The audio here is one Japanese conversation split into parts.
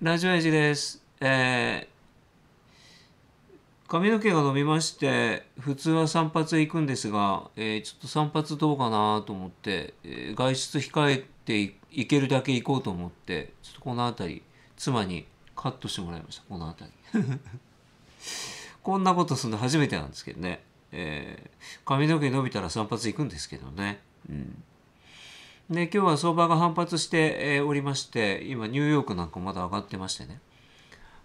ラジオエイジです。えー、髪の毛が伸びまして、普通は散髪へ行くんですが、えー、ちょっと散髪どうかなと思って、えー、外出控えて行けるだけ行こうと思って、ちょっとこの辺り、妻にカットしてもらいました、この辺り。こんなことするの初めてなんですけどね。えー、髪の毛伸びたら散髪行くんですけどね。うんで今日は相場が反発しておりまして今ニューヨークなんかまだ上がってましてね、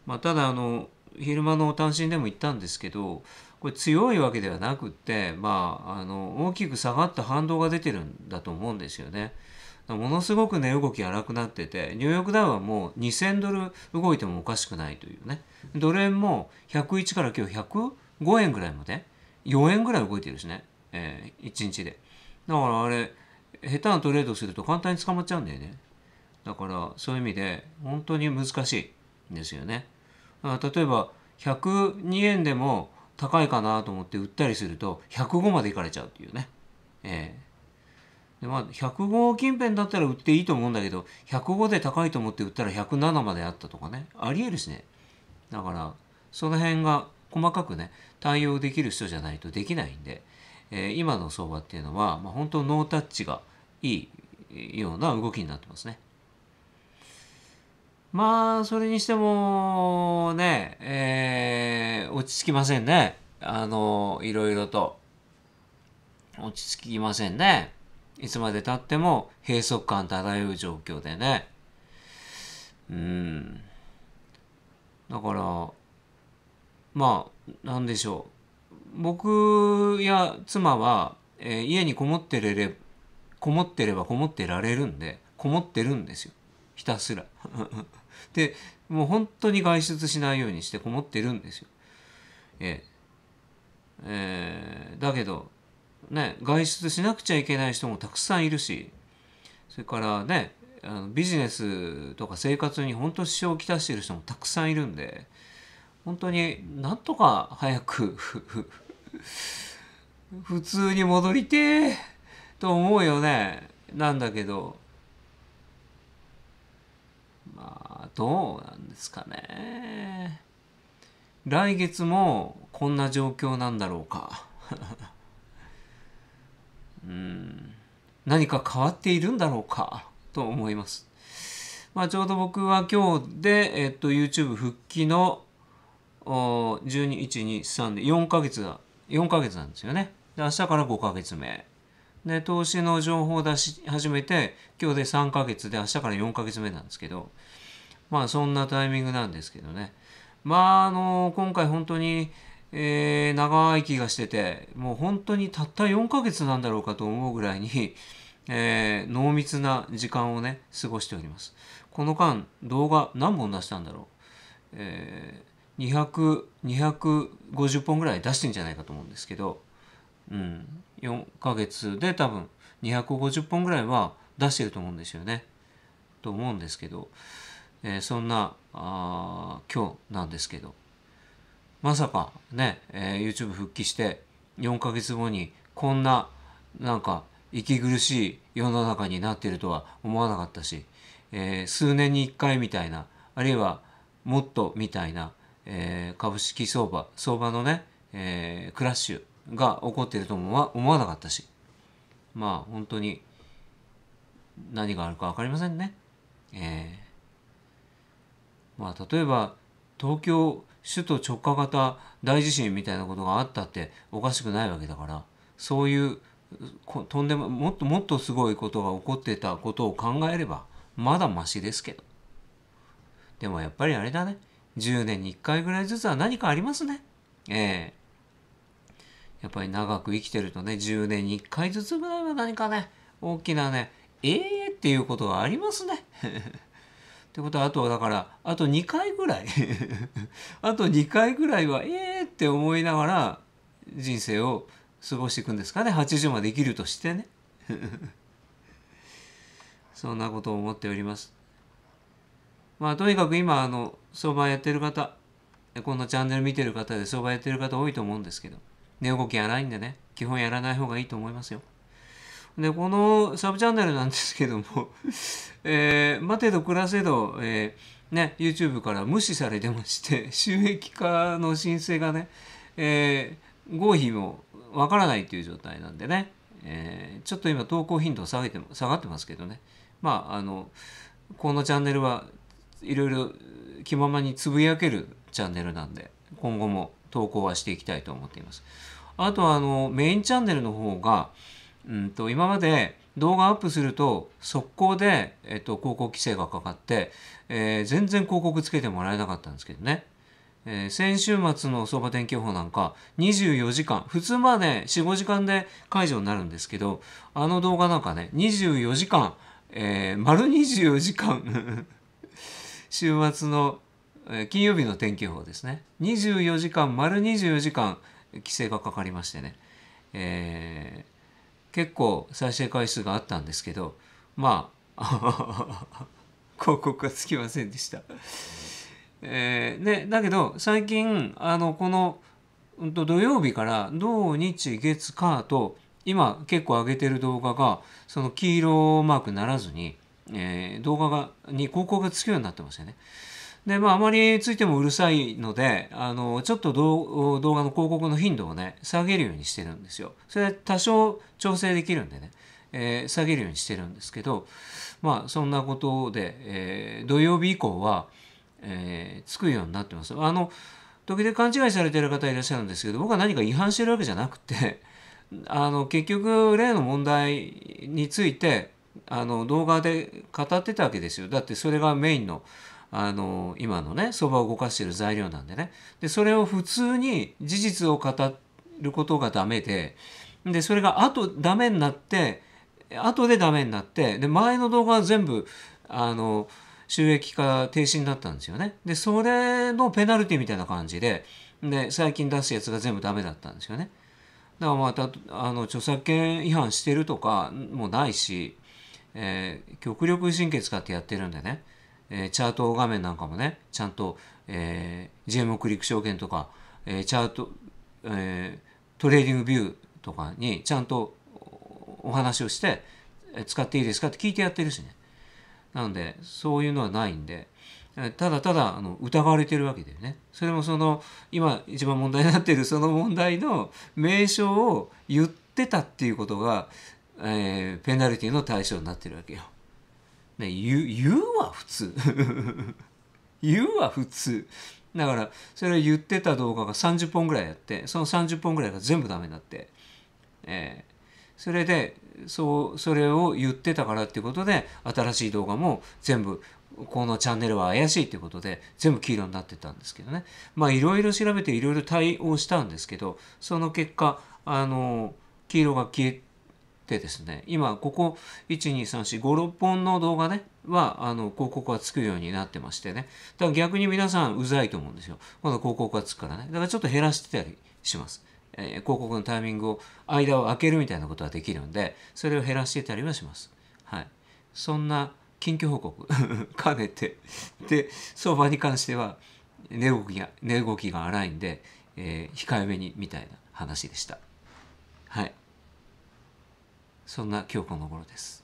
まあ、ただあの昼間の単身でも言ったんですけどこれ強いわけではなくってまああの大きく下がった反動が出てるんだと思うんですよね。ものすごく値、ね、動き荒くなっててニューヨークダウはもう2000ドル動いてもおかしくないというねドル円も101から今日105円ぐらいまで4円ぐらい動いてるしね、えー、1日でだからあれ下手なトレードすると簡単に捕まっちゃうんだよね。だからそういう意味で本当に難しいんですよね。例えば102円でも高いかなと思って売ったりすると105までいかれちゃうっていうね。えー、でまあ105近辺だったら売っていいと思うんだけど105で高いと思って売ったら107まであったとかねありえるしね。だからその辺が細かくね対応できる人じゃないとできないんで、えー、今の相場っていうのは、まあ、本当ノータッチがいいような動きになってますね。まあ、それにしても、ね、えー、落ち着きませんね。あの、いろいろと。落ち着きませんね。いつまでたっても閉塞感漂う状況でね。うん。だから、まあ、なんでしょう。僕や妻は、えー、家にこもってれこもってればこもってられるんでこもってるんですよひたすら。でもう本当に外出しないようにしてこもってるんですよ。ええだけどね外出しなくちゃいけない人もたくさんいるしそれからねあのビジネスとか生活に本当支障をきたしてる人もたくさんいるんで本当になんとか早く普通に戻りてえ。と思うよねなんだけどまあどうなんですかね来月もこんな状況なんだろうか うん何か変わっているんだろうかと思いますまあちょうど僕は今日で、えっと、YouTube 復帰の12123で4ヶ月が4ヶ月なんですよねで明日から5ヶ月目で投資の情報を出し始めて今日で3ヶ月で明日から4ヶ月目なんですけどまあそんなタイミングなんですけどねまああの今回本当に、えー、長い気がしててもう本当にたった4ヶ月なんだろうかと思うぐらいに、えー、濃密な時間をね過ごしておりますこの間動画何本出したんだろう、えー、200 250本ぐらい出してんじゃないかと思うんですけどうん、4ヶ月で多分250本ぐらいは出してると思うんですよね。と思うんですけど、えー、そんなあ今日なんですけどまさかね、えー、YouTube 復帰して4ヶ月後にこんななんか息苦しい世の中になってるとは思わなかったし、えー、数年に1回みたいなあるいはもっとみたいな、え株式相場相場のね、えクラッシュが起こっているとも思わなかったしまあ本当に何があるか分かりませんね。えー、まあ例えば東京首都直下型大地震みたいなことがあったっておかしくないわけだからそういうとんでももっともっとすごいことが起こってたことを考えればまだマシですけどでもやっぱりあれだね10年に1回ぐらいずつは何かありますねええーぱり長く生きてるとね10年に1回ずつぐらいは何かね大きなねええー、っていうことがありますね。ってことはあとだからあと2回ぐらい あと2回ぐらいはええー、って思いながら人生を過ごしていくんですかね80まで生きるとしてね そんなことを思っておりますまあとにかく今あの相場やってる方こんなチャンネル見てる方で相場やってる方多いと思うんですけど値動きないんでね、基本やらない方がいいと思いますよ。で、このサブチャンネルなんですけども えー、待てど暮らせど、えー、ね、YouTube から無視されてまして、収益化の申請がね、えー、合否もわからないという状態なんでね、えー、ちょっと今投稿頻度下げて下がってますけどね、まあ、あの、このチャンネルはいろいろ気ままにつぶやけるチャンネルなんで、今後も投稿はしていきたいと思っています。あとあのメインチャンネルの方が、うんと、今まで動画アップすると速攻で、えっと、広告規制がかかって、えー、全然広告つけてもらえなかったんですけどね、えー、先週末の相場天気予報なんか24時間普通まで45時間で解除になるんですけどあの動画なんかね24時間、えー、丸24時間 週末の、金曜日の天気予報ですね24時間丸24時間規制がかかりましてね、えー、結構再生回数があったんですけどまあ 広告がつきませんでしたえー、でだけど最近あのこの土曜日から土日月火と今結構上げてる動画がその黄色マークならずに、えー、動画がに広告がつくようになってますよね。で、まあ、あまりついてもうるさいので、あの、ちょっと動画の広告の頻度をね、下げるようにしてるんですよ。それ多少調整できるんでね、えー、下げるようにしてるんですけど、まあ、そんなことで、えー、土曜日以降は、えー、つくようになってます。あの、時々勘違いされてる方いらっしゃるんですけど、僕は何か違反してるわけじゃなくて、あの、結局、例の問題について、あの動画で語ってたわけですよだってそれがメインのあの今のねそばを動かしてる材料なんでねでそれを普通に事実を語ることが駄目ででそれがあと駄目になって後でダメになってで前の動画は全部あの収益化停止になったんですよねでそれのペナルティみたいな感じでで最近出すやつが全部ダメだったんですよねだからまたあの著作権違反してるとかもないし、えー、極力神経使ってやってるんでねえー、チャート画面なんかもねちゃんと、えー、GM クリック証券とか、えー、チャート、えー、トレーディングビューとかにちゃんとお話をして、えー、使っていいですかって聞いてやってるしねなのでそういうのはないんでただただあの疑われてるわけだよね。それもその今一番問題になってるその問題の名称を言ってたっていうことが、えー、ペナルティの対象になってるわけよ。ね、言う言うは普通 言うは普通だからそれを言ってた動画が30本ぐらいやってその30本ぐらいが全部ダメになって、えー、それでそうそれを言ってたからっていうことで新しい動画も全部このチャンネルは怪しいっていうことで全部黄色になってたんですけどねまあいろいろ調べていろいろ対応したんですけどその結果あの黄色が消えでですね今ここ12345本の動画ねはあの広告がつくようになってましてねだから逆に皆さんうざいと思うんですよこの広告がつくからねだからちょっと減らしてたりします、えー、広告のタイミングを間を空けるみたいなことはできるんでそれを減らしてたりはしますはいそんな近況報告 兼ねてで相場に関しては値動きが値動きが荒いんで、えー、控えめにみたいな話でしたはいそんな今日この頃です